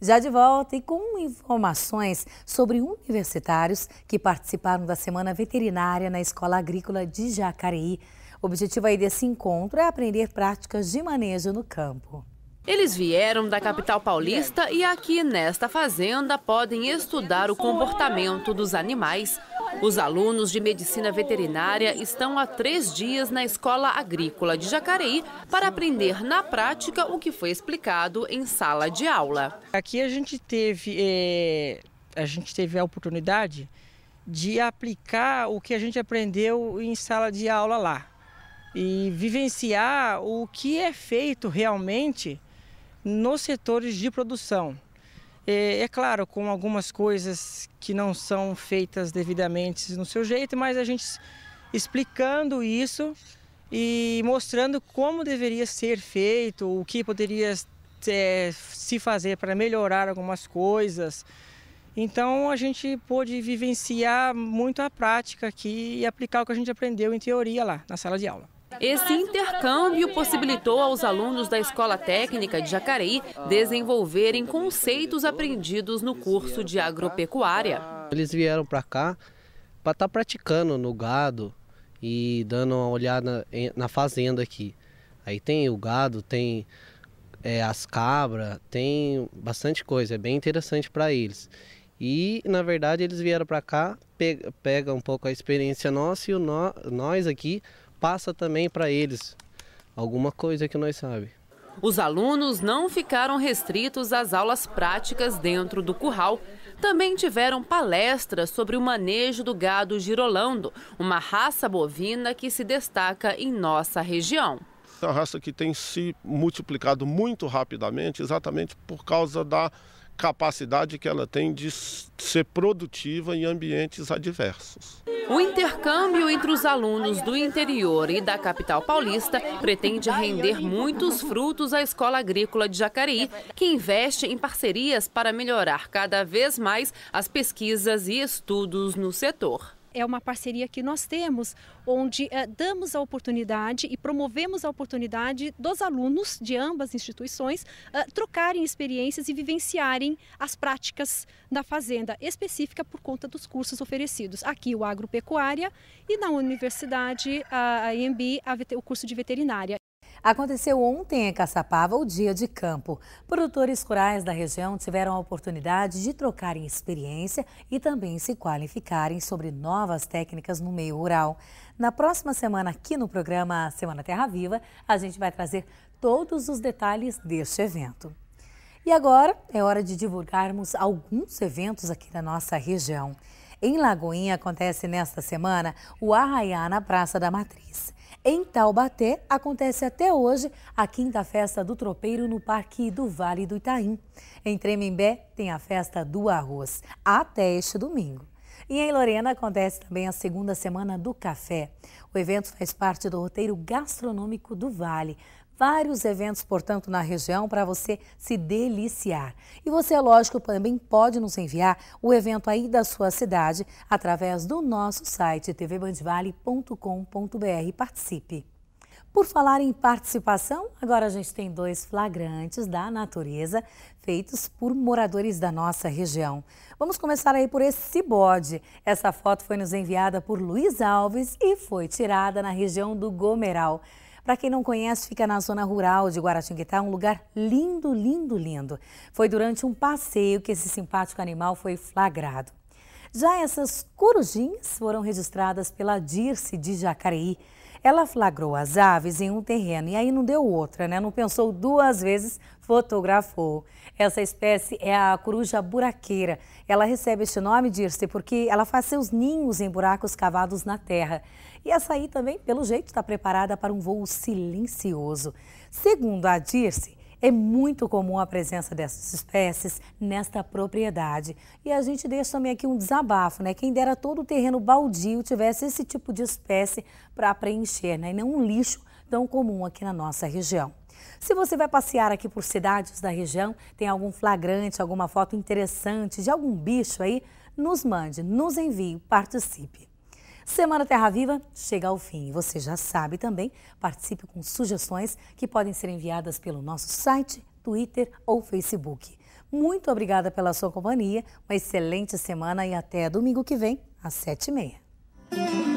Já de volta e com informações sobre universitários que participaram da Semana Veterinária na Escola Agrícola de Jacareí. O objetivo aí desse encontro é aprender práticas de manejo no campo. Eles vieram da capital paulista e aqui nesta fazenda podem estudar o comportamento dos animais os alunos de medicina veterinária estão há três dias na Escola Agrícola de Jacareí para aprender na prática o que foi explicado em sala de aula. Aqui a gente teve, é, a, gente teve a oportunidade de aplicar o que a gente aprendeu em sala de aula lá e vivenciar o que é feito realmente nos setores de produção. É, é, claro, com algumas coisas que não são feitas devidamente no seu jeito, mas a gente explicando isso e mostrando como deveria ser feito, o que poderia é, se fazer para melhorar algumas coisas. Então a gente pôde vivenciar muito a prática aqui e aplicar o que a gente aprendeu em teoria lá na sala de aula. Esse intercâmbio possibilitou aos alunos da Escola Técnica de Jacareí desenvolverem conceitos aprendidos no curso de agropecuária. Eles vieram para cá para estar tá praticando no gado e dando uma olhada na fazenda aqui. Aí tem o gado, tem é, as cabras, tem bastante coisa, é bem interessante para eles. E, na verdade, eles vieram para cá, pega, pega, um pouco a experiência nossa e o no, nós aqui passa também para eles alguma coisa que nós sabemos. Os alunos não ficaram restritos às aulas práticas dentro do curral. Também tiveram palestras sobre o manejo do gado girolando, uma raça bovina que se destaca em nossa região. É uma raça que tem se multiplicado muito rapidamente, exatamente por causa da capacidade que ela tem de ser produtiva em ambientes adversos. O intercâmbio entre os alunos do interior e da capital paulista pretende render muitos frutos à Escola Agrícola de Jacareí, que investe em parcerias para melhorar cada vez mais as pesquisas e estudos no setor. É uma parceria que nós temos, onde é, damos a oportunidade e promovemos a oportunidade dos alunos de ambas instituições é, trocarem experiências e vivenciarem as práticas da fazenda, específica por conta dos cursos oferecidos. Aqui o agropecuária e na universidade, ah, a EMB, o curso de veterinária. Aconteceu ontem em Caçapava o dia de campo. Produtores rurais da região tiveram a oportunidade de trocarem experiência e também se qualificarem sobre novas técnicas no meio rural. Na próxima semana, aqui no programa Semana Terra Viva, a gente vai trazer todos os detalhes deste evento. E agora é hora de divulgarmos alguns eventos aqui da nossa região. Em Lagoinha acontece nesta semana o Arraiá na Praça da Matriz em Taubaté, acontece até hoje a quinta festa do tropeiro no Parque do Vale do Itaim. Em Tremembé, tem a festa do arroz, até este domingo. E em Lorena acontece também a segunda semana do café. O evento faz parte do roteiro gastronômico do Vale. Vários eventos, portanto, na região para você se deliciar. E você, é lógico, também pode nos enviar o evento aí da sua cidade através do nosso site tvbandvale.com.br. Participe! Por falar em participação, agora a gente tem dois flagrantes da natureza feitos por moradores da nossa região. Vamos começar aí por esse bode. Essa foto foi nos enviada por Luiz Alves e foi tirada na região do Gomeral. Para quem não conhece, fica na zona rural de Guaratinguetá, um lugar lindo, lindo, lindo. Foi durante um passeio que esse simpático animal foi flagrado. Já essas corujinhas foram registradas pela Dirce de Jacareí. Ela flagrou as aves em um terreno e aí não deu outra, né? Não pensou duas vezes, fotografou. Essa espécie é a coruja buraqueira. Ela recebe este nome, Dirce, porque ela faz seus ninhos em buracos cavados na terra. E essa aí também, pelo jeito, está preparada para um voo silencioso. Segundo a Dirce, é muito comum a presença dessas espécies nesta propriedade. E a gente deixa também aqui um desabafo, né? Quem dera todo o terreno baldio tivesse esse tipo de espécie para preencher, né? E não um lixo tão comum aqui na nossa região. Se você vai passear aqui por cidades da região, tem algum flagrante, alguma foto interessante de algum bicho aí, nos mande, nos envie, participe. Semana Terra Viva chega ao fim. Você já sabe também, participe com sugestões que podem ser enviadas pelo nosso site, Twitter ou Facebook. Muito obrigada pela sua companhia, uma excelente semana e até domingo que vem, às sete e meia.